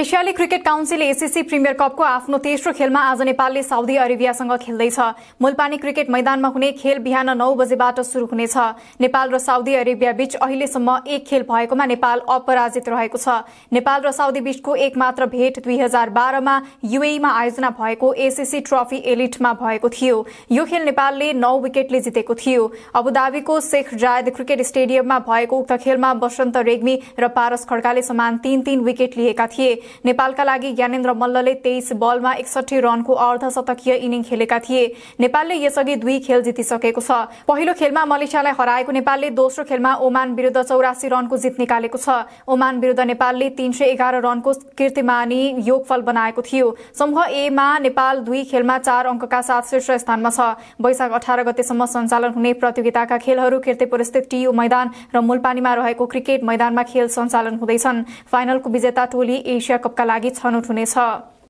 एसियाली cricket council ACC premier कपको आफ्नो तेस्रो खेलमा आज नेपालले साउदी अरेबियासँग खेल्दैछ मुलपानी क्रिकेट मैदानमा हुने खेल बिहान नौ बजेबाट शुरू हुनेछ नेपाल र साउदी अरेबिया बीच अहिलेसम्म एक खेल भएकोमा नेपाल अपराजित रहेको छ नेपाल र साउदी बीचको एकमात्र भेट दुई हजार बाह्रमा युएईमा आयोजना भएको एसीसी ट्रफी एलिटमा भएको थियो यो खेल नेपालले नौ विकेटले जितेको थियो अबुधाबीको शेख जायद क्रिकेट स्टेडियममा भएको उक्त खेलमा वसन्त रेग्मी र पारस खड्काले समान तीन तीन विकेट लिएका थिए नेपालका लागि ज्ञानेन्द्र मल्लले तेइस बलमा एकसठी रनको अर्धशतकीय इनिङ खेलेका थिए नेपालले यसअघि दुई खेल जितिसकेको छ पहिलो खेलमा मलेसियालाई हराएको नेपालले दोस्रो खेलमा ओमान विरूद्ध चौरासी रनको जित निकालेको छ ओमान विरूद्ध नेपालले तीन सय एघार रनको कीर्तिमानी योगफल बनाएको थियो समूह एमा नेपाल दुई खेलमा चार अङ्कका साथ शीर्ष स्थानमा छ वैशाख अठार गतेसम्म सञ्चालन हुने प्रतियोगिताका खेलहरू किर्तिपुरस्थित टियु मैदान र मूलपानीमा रहेको क्रिकेट मैदानमा खेल सञ्चालन हुँदैछन् फाइनलको विजेता टोली एसिया एसिया लागि छनौट हुनेछ